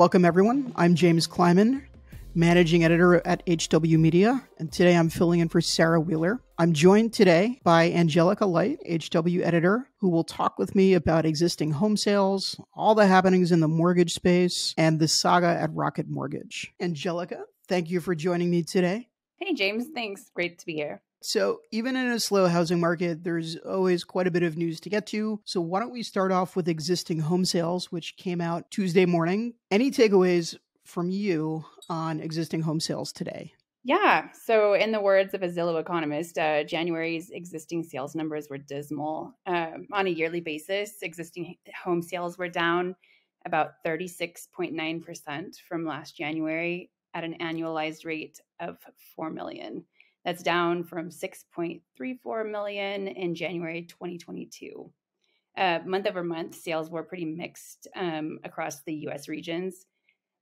Welcome, everyone. I'm James Kleiman, managing editor at HW Media, and today I'm filling in for Sarah Wheeler. I'm joined today by Angelica Light, HW editor, who will talk with me about existing home sales, all the happenings in the mortgage space, and the saga at Rocket Mortgage. Angelica, thank you for joining me today. Hey, James. Thanks. Great to be here. So, even in a slow housing market, there's always quite a bit of news to get to. So, why don't we start off with existing home sales, which came out Tuesday morning? Any takeaways from you on existing home sales today? Yeah. So, in the words of a Zillow economist, uh, January's existing sales numbers were dismal. Um, on a yearly basis, existing home sales were down about 36.9% from last January at an annualized rate of 4 million. That's down from 6.34 million in January 2022. Uh, month over month, sales were pretty mixed um, across the U.S. regions.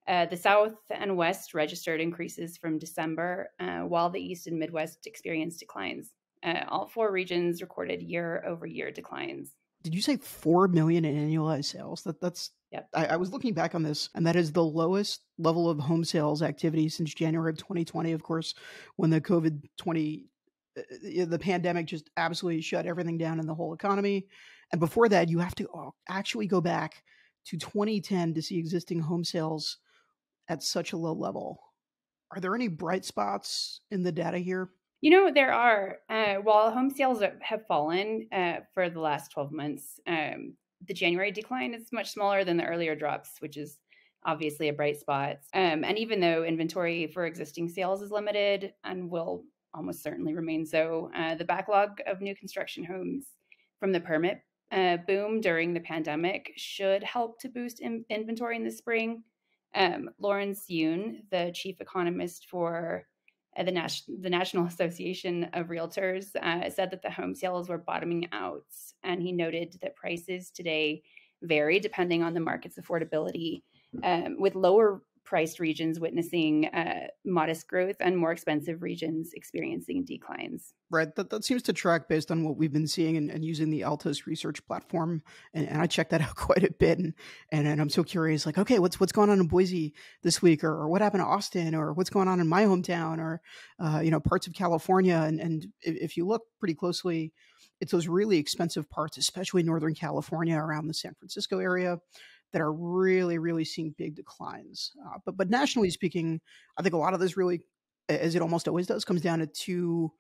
Uh, the South and West registered increases from December, uh, while the East and Midwest experienced declines. Uh, all four regions recorded year over year declines did you say four million in annualized sales? That that's Yep. I, I, was looking back on this, and that is the lowest level of home sales activity since January of 2020. Of course, when the COVID 20, uh, the pandemic just absolutely shut everything down in the whole economy. And before that, you have to actually go back to 2010 to see existing home sales at such a low level. Are there any bright spots in the data here? You know, there are. Uh, while home sales have fallen uh, for the last 12 months, um, the January decline is much smaller than the earlier drops, which is obviously a bright spot. Um, and even though inventory for existing sales is limited and will almost certainly remain so, uh, the backlog of new construction homes from the permit uh, boom during the pandemic should help to boost in- inventory in the spring. Um, Lawrence Yoon, the chief economist for uh, the, Nas- the National Association of Realtors uh, said that the home sales were bottoming out, and he noted that prices today vary depending on the market's affordability, um, with lower priced regions witnessing uh, modest growth and more expensive regions experiencing declines. Right. That, that seems to track based on what we've been seeing and, and using the Altos research platform. And, and, I checked that out quite a bit. And, and, and, I'm so curious, like, okay, what's, what's going on in Boise this week or, or what happened to Austin or what's going on in my hometown or, uh, you know, parts of California. And, and if you look pretty closely, it's those really expensive parts, especially Northern California around the San Francisco area, that are really, really seeing big declines. Uh, but but nationally mm-hmm. speaking, I think a lot of this really, as it almost always does, comes down to two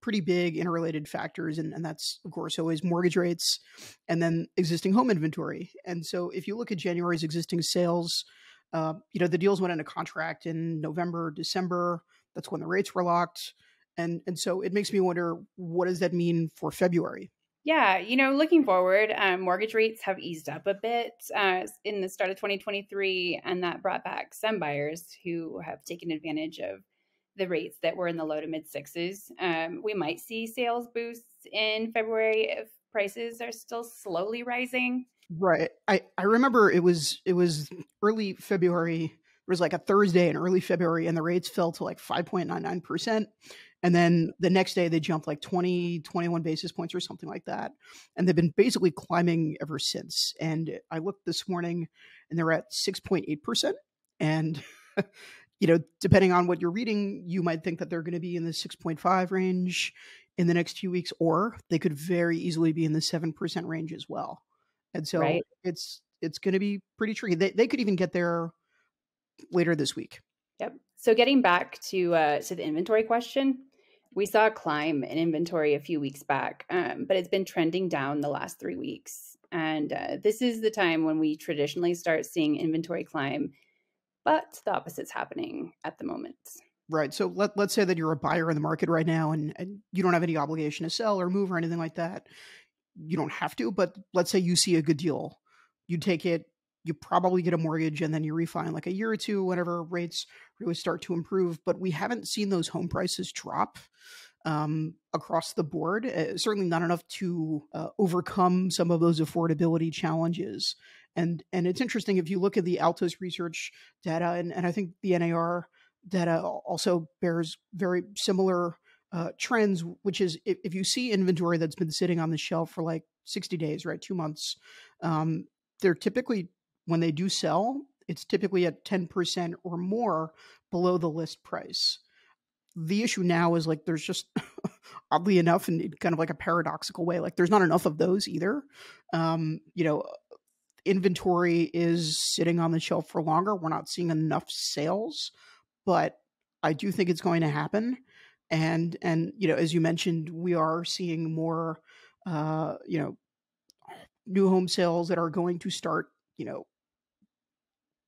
pretty big interrelated factors, and, and that's of course always mortgage rates, and then existing home inventory. And so if you look at January's existing sales, uh, you know the deals went into contract in November, December. That's when the rates were locked. And, and so it makes me wonder what does that mean for February? Yeah, you know, looking forward, um, mortgage rates have eased up a bit uh, in the start of 2023, and that brought back some buyers who have taken advantage of the rates that were in the low to mid sixes. Um, we might see sales boosts in February if prices are still slowly rising. Right. I, I remember it was it was early February. It was like a Thursday in early February, and the rates fell to like 5.99 percent and then the next day they jumped like 20, 21 basis points or something like that. And they've been basically climbing ever since. And I looked this morning and they're at 6.8%. And, you know, depending on what you're reading, you might think that they're going to be in the 6.5 range in the next few weeks, or they could very easily be in the 7% range as well. And so right. it's, it's going to be pretty tricky. They, they could even get there later this week. Yep. So getting back to uh, to the inventory question, we saw a climb in inventory a few weeks back, um, but it's been trending down the last three weeks. And uh, this is the time when we traditionally start seeing inventory climb, but the opposite's happening at the moment. Right. So let, let's say that you're a buyer in the market right now and, and you don't have any obligation to sell or move or anything like that. You don't have to, but let's say you see a good deal. You take it, you probably get a mortgage and then you refi in like a year or two whenever rates really start to improve. But we haven't seen those home prices drop um, across the board. Uh, certainly not enough to uh, overcome some of those affordability challenges. And and it's interesting if you look at the Altos research data, and, and I think the NAR data also bears very similar uh, trends, which is if, if, you see inventory that's been sitting on the shelf for like 60 days, right, two months, um, they're typically when they do sell, it's typically at 10% or more below the list price. The issue now is like there's just, oddly enough, and kind of like a paradoxical way, like there's not enough of those either. Um, you know, inventory is sitting on the shelf for longer. We're not seeing enough sales, but I do think it's going to happen. And and you know, as you mentioned, we are seeing more, uh, you know, new home sales that are going to start, you know,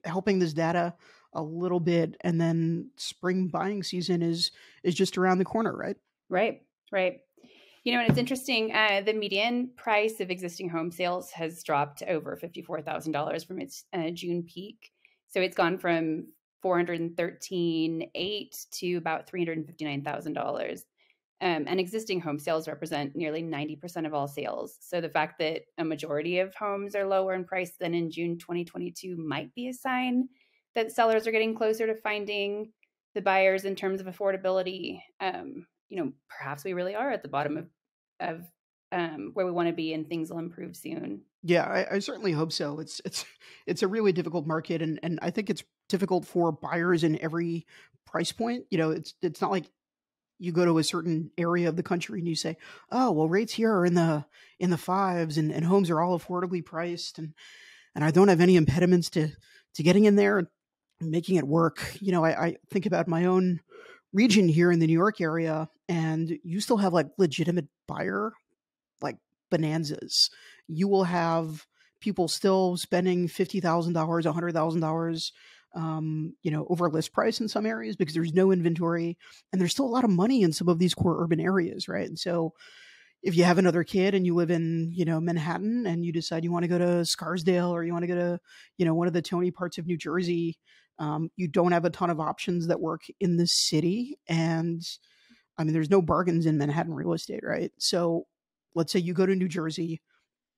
helping this data a little bit and then spring buying season is is just around the corner right right right you know and it's interesting uh, the median price of existing home sales has dropped over $54000 from its uh, june peak so it's gone from 413.8 to about $359,000. Um, and existing home sales represent nearly 90% of all sales. So the fact that a majority of homes are lower in price than in June 2022 might be a sign that sellers are getting closer to finding the buyers in terms of affordability. Um, you know, perhaps we really are at the bottom of, of um, where we want to be, and things will improve soon. Yeah, I, I certainly hope so. It's it's it's a really difficult market, and and I think it's difficult for buyers in every price point. You know, it's it's not like you go to a certain area of the country and you say, "Oh, well, rates here are in the in the fives, and, and homes are all affordably priced, and and I don't have any impediments to to getting in there and making it work." You know, I, I think about my own region here in the New York area, and you still have like legitimate buyer like bonanzas. You will have people still spending fifty thousand dollars, hundred thousand dollars um, you know, over list price in some areas because there's no inventory and there's still a lot of money in some of these core urban areas, right? And so if you have another kid and you live in, you know, Manhattan and you decide you want to go to Scarsdale or you want to go to, you know, one of the Tony parts of New Jersey, um, you don't have a ton of options that work in the city. And I mean, there's no bargains in Manhattan real estate, right? So let's say you go to New Jersey,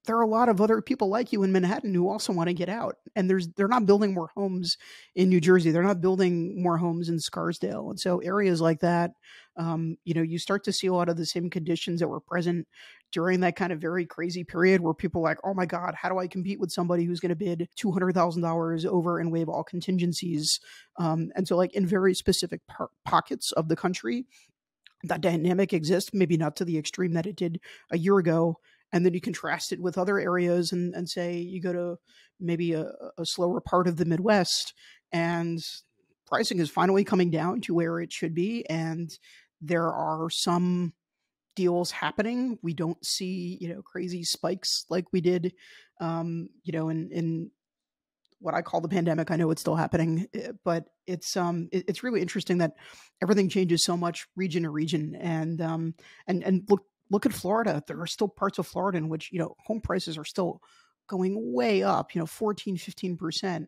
there are a lot of other people like you in Manhattan who also want to get out. And there's they're not building more homes in New Jersey. They're not building more homes in Scarsdale. And so areas like that, um, you know, you start to see a lot of the same conditions that were present during that kind of very crazy period where people like, oh my God, how do I compete with somebody who's going to bid two hundred thousand dollars over and waive all contingencies? Um, and so, like in very specific pockets of the country, that dynamic exists. Maybe not to the extreme that it did a year ago and then you contrast it with other areas and, and say you go to maybe a, a slower part of the Midwest and pricing is finally coming down to where it should be. And there are some deals happening. We don't see, you know, crazy spikes like we did, um, you know, in, in what I call the pandemic. I know it's still happening, eh, but it's um it's really interesting that everything changes so much region to region, and um and and look look at Florida. There are still parts of Florida in which, you know, home prices are still going way up, you know, 14, 15%,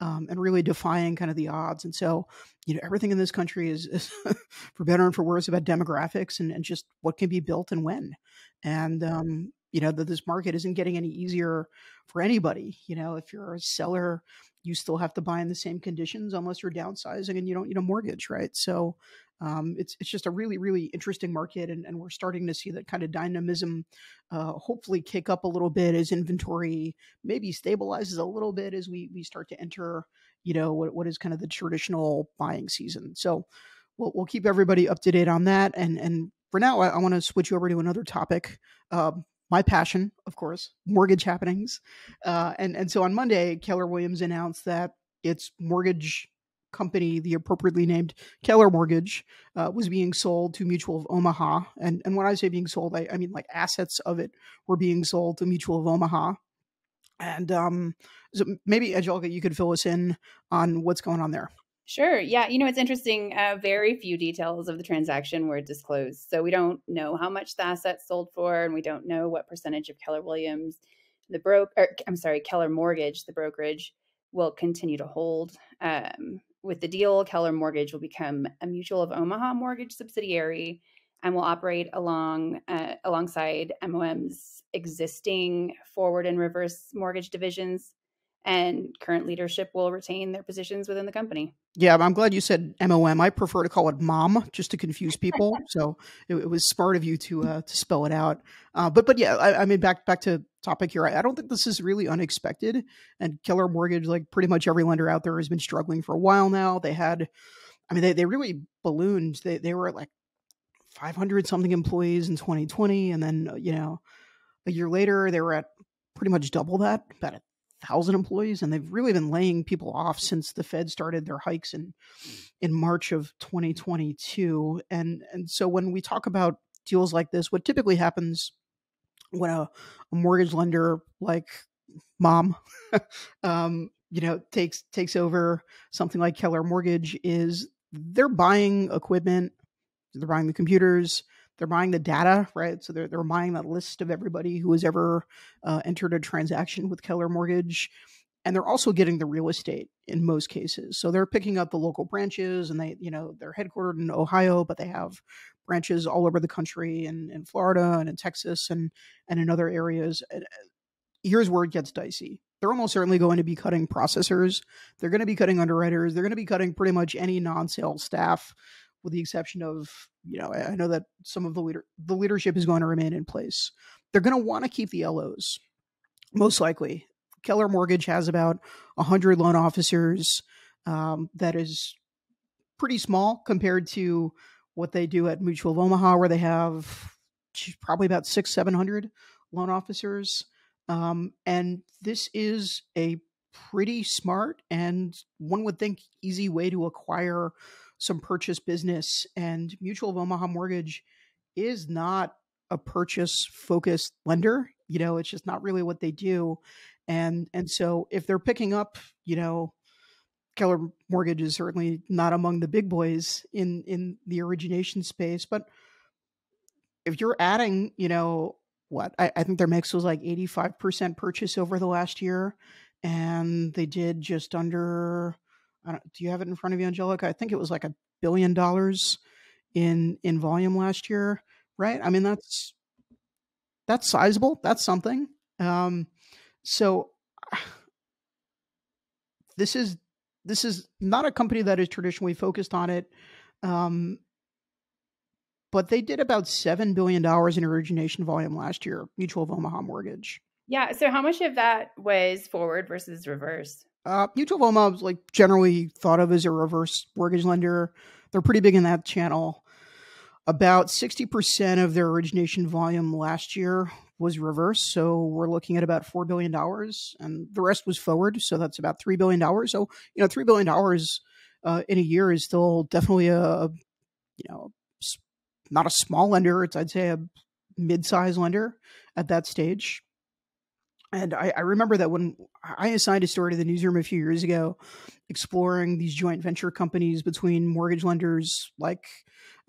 um, and really defying kind of the odds. And so, you know, everything in this country is, is for better and for worse about demographics and, and just what can be built and when. And, um, you know that this market isn't getting any easier for anybody you know if you're a seller you still have to buy in the same conditions unless you're downsizing and you don't need a mortgage right so um, it's it's just a really really interesting market and, and we're starting to see that kind of dynamism uh, hopefully kick up a little bit as inventory maybe stabilizes a little bit as we we start to enter you know what, what is kind of the traditional buying season so we'll, we'll keep everybody up to date on that and and for now i, I want to switch over to another topic um, my passion, of course, mortgage happenings. Uh, and, and so on Monday, Keller Williams announced that its mortgage company, the appropriately named Keller Mortgage, uh, was being sold to Mutual of Omaha. And, and when I say being sold, I, I mean like assets of it were being sold to Mutual of Omaha. And um, so maybe, Angelica, you could fill us in on what's going on there. Sure. Yeah. You know, it's interesting. Uh, very few details of the transaction were disclosed. So we don't know how much the assets sold for, and we don't know what percentage of Keller Williams, the broker, I'm sorry, Keller Mortgage, the brokerage, will continue to hold. Um, with the deal, Keller Mortgage will become a Mutual of Omaha mortgage subsidiary and will operate along uh, alongside MOM's existing forward and reverse mortgage divisions and current leadership will retain their positions within the company. Yeah, I'm glad you said MOM. I prefer to call it mom just to confuse people. so it, it, was smart of you to uh, to spell it out. Uh, but but yeah, I, I, mean back back to topic here. I, I, don't think this is really unexpected. And Keller Mortgage, like pretty much every lender out there, has been struggling for a while now. They had, I mean, they they really ballooned. They they were like 500 something employees in 2020, and then uh, you know a year later they were at pretty much double that, about a thousand employees, and they've really been laying people off since the Fed started their hikes in in March of 2022. And and so when we talk about deals like this, what typically happens when a, a mortgage lender like mom um, you know takes takes over something like Keller Mortgage is they're buying equipment, they're buying the computers, they're buying the data, right? So they're, they're buying that list of everybody who has ever uh, entered a transaction with Keller Mortgage. And they're also getting the real estate in most cases. So they're picking up the local branches and they, you know, they're headquartered in Ohio, but they have branches all over the country and in Florida and in Texas and, and in other areas. Uh, here's where it gets dicey. They're almost certainly going to be cutting processors. They're going to be cutting underwriters. They're going to be cutting pretty much any non sales staff with the exception of you know, I, know that some of the leader the leadership is going to remain in place. They're going to want to keep the LOs, most likely. Keller Mortgage has about hundred loan officers. Um, that is pretty small compared to what they do at Mutual of Omaha, where they have probably about six, seven hundred loan officers. Um, and this is a pretty smart and one would think easy way to acquire some purchase business. And Mutual of Omaha Mortgage is not a purchase focused lender. You know, it's just not really what they do. And and so if they're picking up, you know, Keller Mortgage is certainly not among the big boys in in the origination space, but if you're adding, you know, what I, I think their mix was like 85% purchase over the last year, and they did just under do you have it in front of you, Angelica? I think it was like a billion dollars in in volume last year, right? I mean, that's that's sizable. That's something. Um, so this is this is not a company that is traditionally focused on it. Um, but they did about seven billion dollars in origination volume last year, Mutual of Omaha Mortgage. Yeah. So how much of that was forward versus reverse? Uh, Mutual of Omaha is like generally thought of as a reverse mortgage lender. They're pretty big in that channel. About 60% of their origination volume last year was reverse. So we're looking at about $4 billion and the rest was forward. So that's about $3 billion. So, you know, $3 billion uh, in a year is still definitely a, you know, not a small lender. It's, I'd say, a mid sized lender at that stage. And I, I, remember that when I assigned a story to the newsroom a few years ago, exploring these joint venture companies between mortgage lenders, like,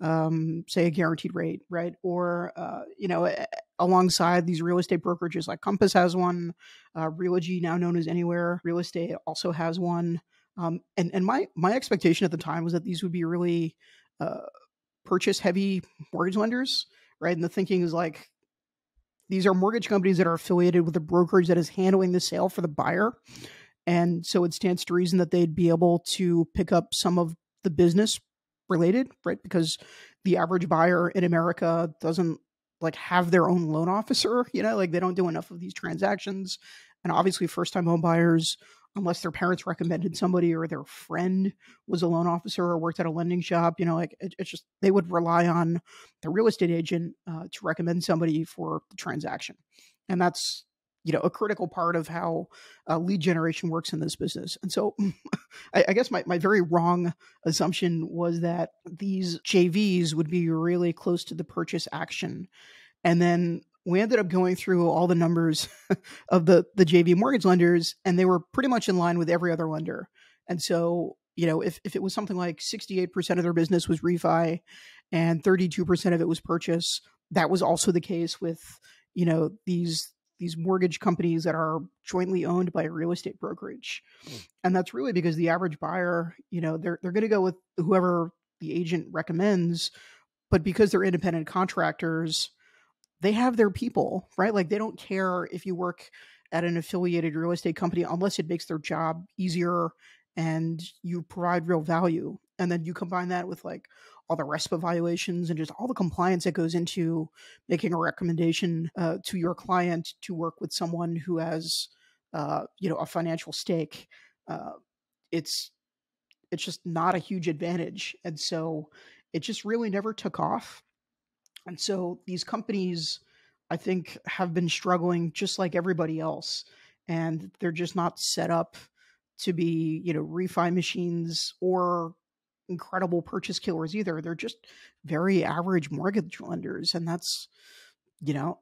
um, say, a guaranteed rate, right? Or, uh, you know, alongside these real estate brokerages, like Compass has one, uh, Realogy, now known as Anywhere Real Estate, also has one. Um, and and my my expectation at the time was that these would be really uh, purchase heavy mortgage lenders, right? And the thinking is like these are mortgage companies that are affiliated with the brokerage that is handling the sale for the buyer. And so it stands to reason that they'd be able to pick up some of the business related, right? Because the average buyer in America doesn't like have their own loan officer, you know, like they don't do enough of these transactions. And obviously first time home buyers unless their parents recommended somebody or their friend was a loan officer or worked at a lending shop. You know, like it, it's just they would rely on the real estate agent uh, to recommend somebody for the transaction, and that's you know a critical part of how uh, lead generation works in this business. And so, I, I guess my my very wrong assumption was that these JVs would be really close to the purchase action and then we ended up going through all the numbers of the the JV mortgage lenders, and they were pretty much in line with every other lender. And so, you know, if if it was something like sixty eight percent of their business was refi, and thirty two percent of it was purchase, that was also the case with you know these these mortgage companies that are jointly owned by a real estate brokerage. Mm. And that's really because the average buyer, you know, they're they're going to go with whoever the agent recommends, but because they're independent contractors, they have their people, right? Like they don't care if you work at an affiliated real estate company unless it makes their job easier and you provide real value. And then you combine that with like all the RESP evaluations and just all the compliance that goes into making a recommendation uh, to your client to work with someone who has, uh, you know, a financial stake. Uh, it's it's just not a huge advantage, and so it just really never took off. And so these companies, I think, have been struggling just like everybody else. And they're just not set up to be, you know, refi machines or incredible purchase killers either. They're just very average mortgage lenders. And that's, you know,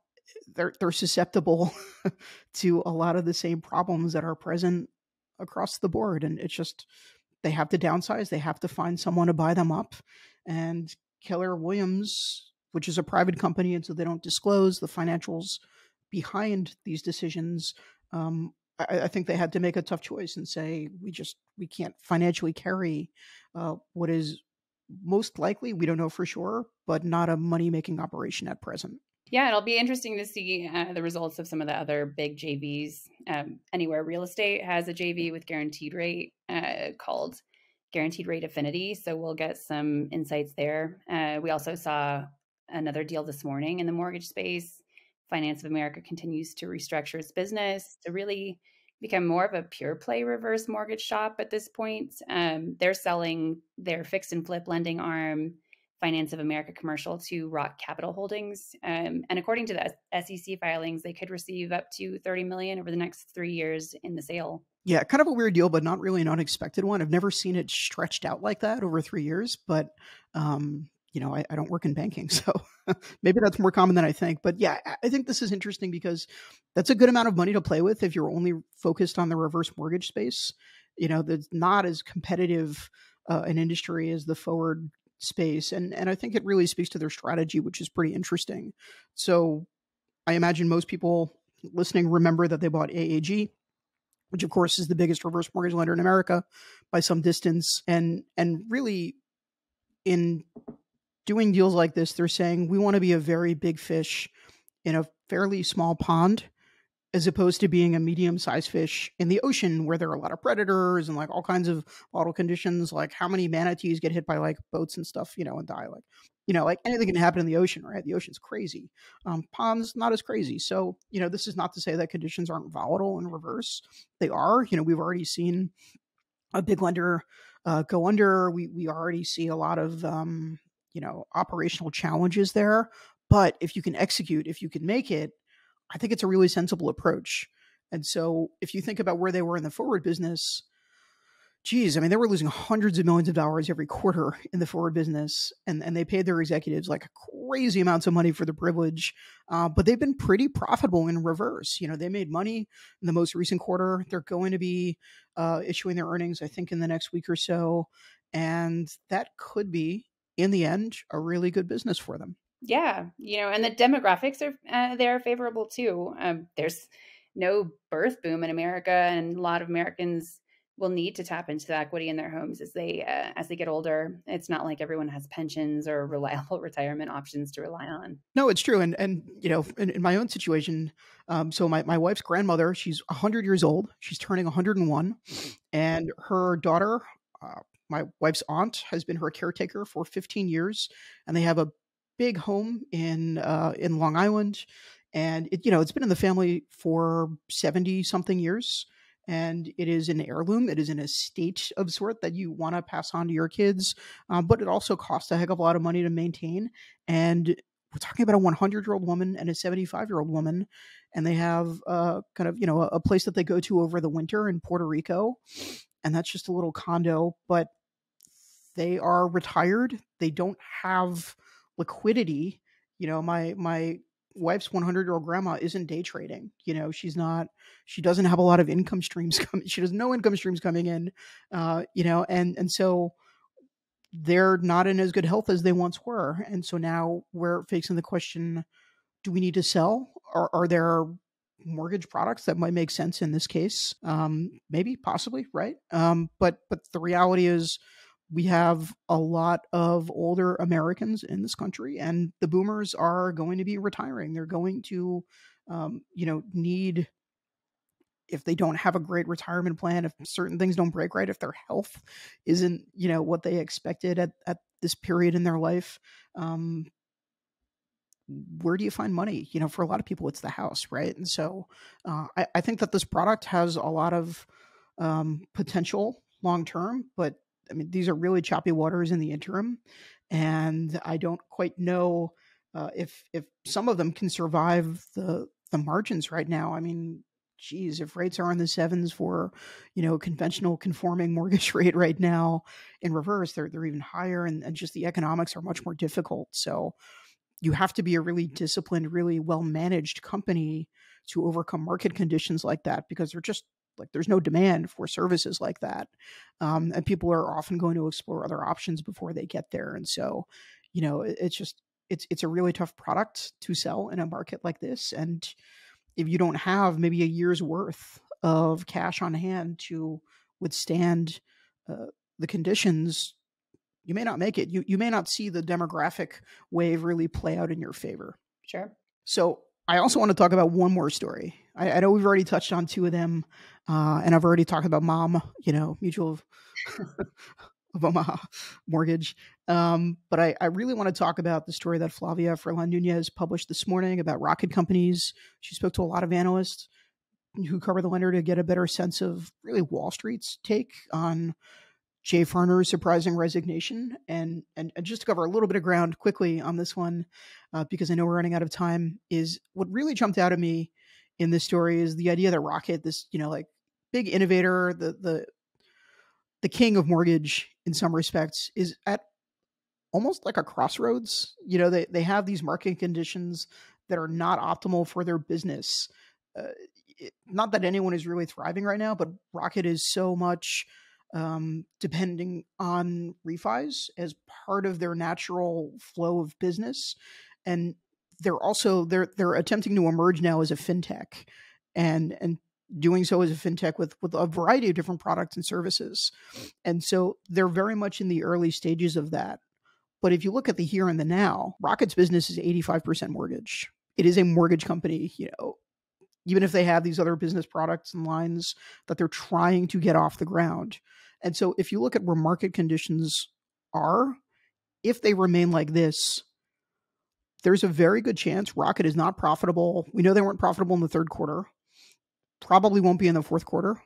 they're they're susceptible to a lot of the same problems that are present across the board. And it's just they have to downsize. They have to find someone to buy them up. And Keller Williams which is a private company, and so they don't disclose the financials behind these decisions. Um, I, I, think they had to make a tough choice and say we just we can't financially carry uh, what is most likely we don't know for sure, but not a money making operation at present. Yeah, it'll be interesting to see uh, the results of some of the other big JVs. Um, anywhere real estate has a JV with guaranteed rate uh, called Guaranteed Rate Affinity. So we'll get some insights there. Uh, we also saw another deal this morning in the mortgage space. Finance of America continues to restructure its business to really become more of a pure play reverse mortgage shop at this point. Um, they're selling their fix and flip lending arm, Finance of America Commercial, to Rock Capital Holdings. Um, and according to the SEC filings, they could receive up to 30 million over the next three years in the sale. Yeah, kind of a weird deal, but not really an unexpected one. I've never seen it stretched out like that over three years, but um, you know, I, I, don't work in banking, so maybe that's more common than I think. But yeah, I think this is interesting because that's a good amount of money to play with if you're only focused on the reverse mortgage space. You know, that's not as competitive uh, an industry as the forward space, and and I think it really speaks to their strategy, which is pretty interesting. So, I imagine most people listening remember that they bought AAG which of course is the biggest reverse mortgage lender in America by some distance and and really in doing deals like this, they're saying we want to be a very big fish in a fairly small pond as opposed to being a medium sized fish in the ocean where there are a lot of predators and like all kinds of model conditions, like how many manatees get hit by like boats and stuff, you know, and die. Like, you know, like anything can happen in the ocean, right? The ocean's crazy. Um, ponds, not as crazy. So, you know, this is not to say that conditions aren't volatile in reverse. They are. You know, we've already seen a big lender uh, go under. We, we already see a lot of, um, you know operational challenges there but if you can execute if you can make it i think it's a really sensible approach and so if you think about where they were in the forward business geez i mean they were losing hundreds of millions of dollars every quarter in the forward business and, and they paid their executives like crazy amounts of money for the privilege uh, but they've been pretty profitable in reverse you know they made money in the most recent quarter they're going to be uh, issuing their earnings i think in the next week or so and that could be in the end a really good business for them yeah you know and the demographics are uh, they're favorable too um, there's no birth boom in america and a lot of americans will need to tap into the equity in their homes as they uh, as they get older. It's not like everyone has pensions or reliable retirement options to rely on. No, it's true, and and you know, in, in my own situation, um, so my my wife's grandmother, she's hundred years old. She's turning hundred and one, mm-hmm. and her daughter. Uh, my wife's aunt has been her caretaker for 15 years, and they have a big home in uh, in Long Island, and it, you know it's been in the family for 70 something years, and it is an heirloom. It is an estate of sort that you want to pass on to your kids, um, but it also costs a heck of a lot of money to maintain. And we're talking about a 100 year old woman and a 75 year old woman, and they have uh, kind of you know a, a place that they go to over the winter in Puerto Rico, and that's just a little condo, but they are retired. They don't have liquidity. You know, my my wife's 100 year old grandma isn't day trading. You know, she's not. She doesn't have a lot of income streams coming. She has no income streams coming in. Uh, you know, and and so they're not in as good health as they once were. And so now we're facing the question: Do we need to sell? Are, are there mortgage products that might make sense in this case? Um, maybe, possibly, right? Um, but but the reality is we have a lot of older Americans in this country, and the boomers are going to be retiring. They're going to, um, you know, need if they don't have a great retirement plan, if certain things don't break right, if their health isn't, you know, what they expected at, at this period in their life, um, where do you find money? You know, for a lot of people, it's the house, right? And so uh, I, I, think that this product has a lot of um, potential long term, but I mean, these are really choppy waters in the interim, and I don't quite know uh, if if some of them can survive the the margins right now. I mean, geez, if rates are in the sevens for you know conventional conforming mortgage rate right now, in reverse they're they're even higher, and, and just the economics are much more difficult. So you have to be a really disciplined, really well managed company to overcome market conditions like that because they're just like there's no demand for services like that um, and people are often going to explore other options before they get there and so you know it, it's just it's it's a really tough product to sell in a market like this and if you don't have maybe a year's worth of cash on hand to withstand uh, the conditions you may not make it you you may not see the demographic wave really play out in your favor sure so I also want to talk about one more story. I, I know we've already touched on two of them, uh, and I've already talked about mom, you know, mutual of Omaha mortgage. Um, but I, I, really want to talk about the story that Flavia Ferland Nunez published this morning about rocket companies. She spoke to a lot of analysts who cover the lender to get a better sense of really Wall Street's take on Jay Farner's surprising resignation. And, and, and just to cover a little bit of ground quickly on this one, uh, because I know we're running out of time, is what really jumped out at me in this story is the idea that Rocket, this you know like big innovator, the the the king of mortgage in some respects, is at almost like a crossroads. You know, they they have these market conditions that are not optimal for their business. Uh, it, not that anyone is really thriving right now, but Rocket is so much um, depending on refis as part of their natural flow of business, and they're also they're they're attempting to emerge now as a fintech, and and doing so as a fintech with with a variety of different products and services, and so they're very much in the early stages of that. But if you look at the here and the now, Rocket's business is 85% mortgage. It is a mortgage company. You know, even if they have these other business products and lines that they're trying to get off the ground. And so if you look at where market conditions are, if they remain like this, there's a very good chance Rocket is not profitable. We know they weren't profitable in the third quarter, probably won't be in the fourth quarter.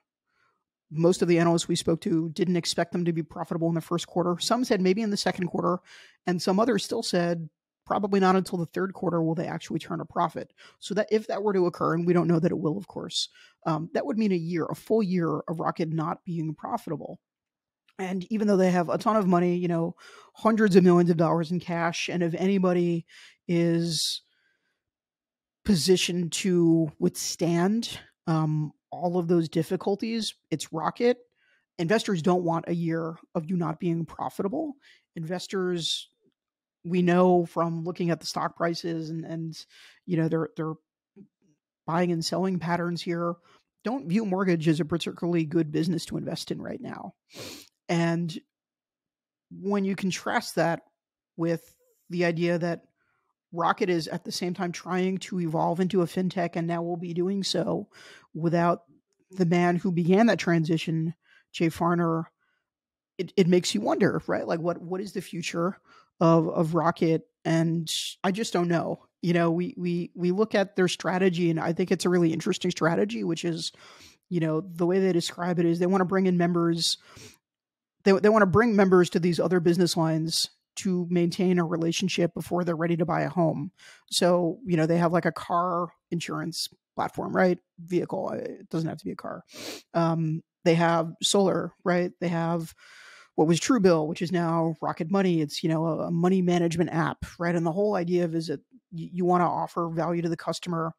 Most of the analysts we spoke to didn't expect them to be profitable in the first quarter. Some said maybe in the second quarter, and some others still said probably not until the third quarter will they actually turn a profit. So that if that were to occur, and we don't know that it will, of course, um, that would mean a year, a full year of Rocket not being profitable. And even though they have a ton of money, you know, hundreds of millions of dollars in cash, and if anybody is positioned to withstand um, all of those difficulties, it's Rocket. Investors don't want a year of you not being profitable. Investors we know from looking at the stock prices and and you know their their buying and selling patterns here don't view mortgage as a particularly good business to invest in right now. And when you contrast that with the idea that Rocket is at the same time trying to evolve into a fintech and now will be doing so without the man who began that transition, Jay Farner, it, it makes you wonder, right? Like what what is the future of of Rocket, and I just don't know. You know, we we we look at their strategy, and I think it's a really interesting strategy, which is, you know, the way they describe it is they want to bring in members. They, they want to bring members to these other business lines to maintain a relationship before they're ready to buy a home. So, you know, they have like a car insurance platform, right? Vehicle. Uh, it doesn't have to be a car. Um, they have solar, right? They have what was Truebill, which is now Rocket Money. It's you know a, a money management app, right? And the whole idea of is that you, you want to offer value to the customer,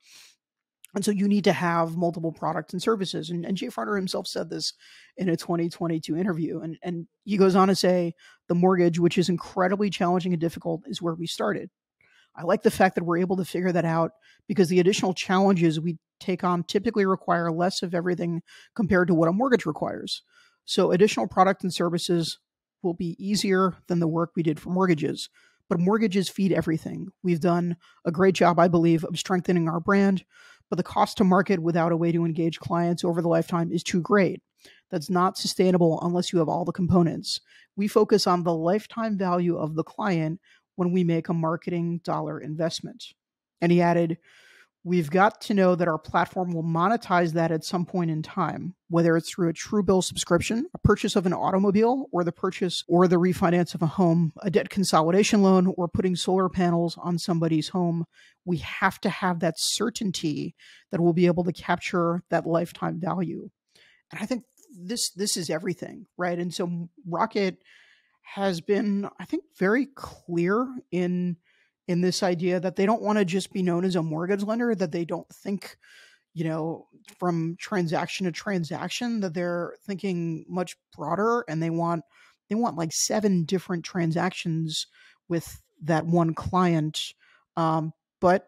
and so you need to have multiple products and services. And, and Jay Farner himself said this in a 2022 interview, and and he goes on to say the mortgage, which is incredibly challenging and difficult, is where we started. I like the fact that we're able to figure that out because the additional challenges we take on typically require less of everything compared to what a mortgage requires. So additional product and services will be easier than the work we did for mortgages. But mortgages feed everything. We've done a great job, I believe, of strengthening our brand, but the cost to market without a way to engage clients over the lifetime is too great. That's not sustainable unless you have all the components. We focus on the lifetime value of the client when we make a marketing dollar investment. And he added, We've got to know that our platform will monetize that at some point in time, whether it's through a true bill subscription, a purchase of an automobile, or the purchase or the refinance of a home, a debt consolidation loan, or putting solar panels on somebody's home. We have to have that certainty that we'll be able to capture that lifetime value. And I think this this is everything, right? And so Rocket has been, I think, very clear in in this idea that they don't want to just be known as a mortgage lender, that they don't think, you know, from transaction to transaction, that they're thinking much broader and they want they want like seven different transactions with that one client. Um, but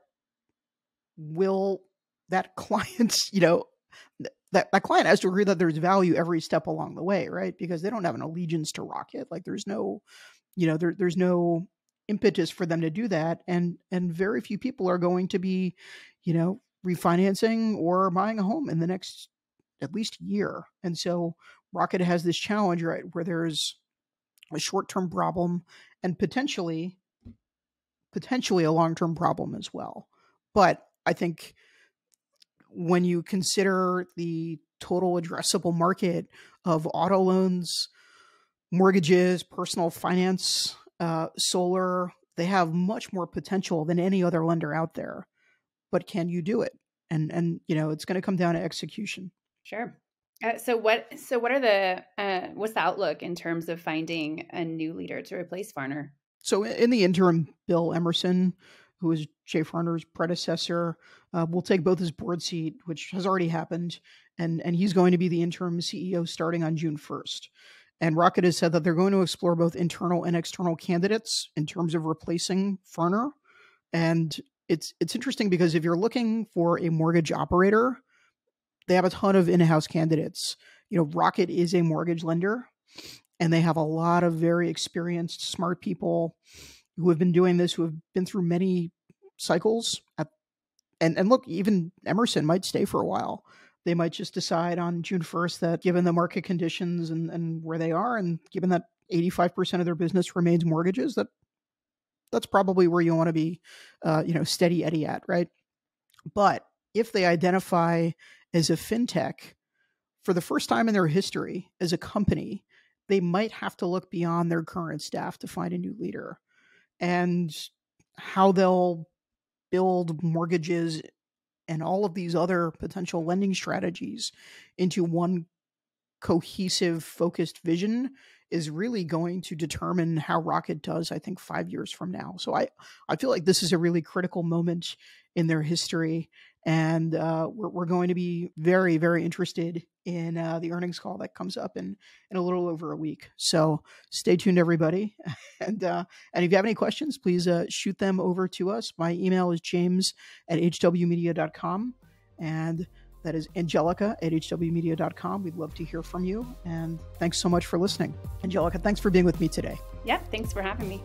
will that client, you know, that, that client has to agree that there's value every step along the way, right? Because they don't have an allegiance to Rocket. Like there's no, you know, there, there's no impetus for them to do that and and very few people are going to be you know refinancing or buying a home in the next at least year and so rocket has this challenge right where there's a short-term problem and potentially potentially a long-term problem as well but i think when you consider the total addressable market of auto loans mortgages personal finance uh, solar, they have much more potential than any other lender out there. But can you do it? And and you know, it's going to come down to execution. Sure. Uh, so what so what are the uh, what's the outlook in terms of finding a new leader to replace Farner? So in the interim, Bill Emerson, who is Jay Farner's predecessor, uh, will take both his board seat, which has already happened, and and he's going to be the interim CEO starting on June first. And Rocket has said that they're going to explore both internal and external candidates in terms of replacing Ferner. And it's it's interesting because if you're looking for a mortgage operator, they have a ton of in-house candidates. You know, Rocket is a mortgage lender, and they have a lot of very experienced, smart people who have been doing this, who have been through many cycles. At, and and look, even Emerson might stay for a while they might just decide on June 1st that given the market conditions and, and where they are, and given that 85% of their business remains mortgages, that that's probably where you want to be, uh, you know, steady Eddie at, right? But if they identify as a fintech for the first time in their history as a company, they might have to look beyond their current staff to find a new leader and how they'll build mortgages and all of these other potential lending strategies into one cohesive, focused vision is really going to determine how Rocket does, I think, five years from now. So I, I feel like this is a really critical moment in their history. And uh, we're, we're, going to be very, very interested in uh, the earnings call that comes up in, in a little over a week. So stay tuned, everybody. and, uh, and if you have any questions, please uh, shoot them over to us. My email is james at hwmedia.com. And that is Angelica at hwmedia.com. We'd love to hear from you. And thanks so much for listening. Angelica, thanks for being with me today. Yep, thanks for having me.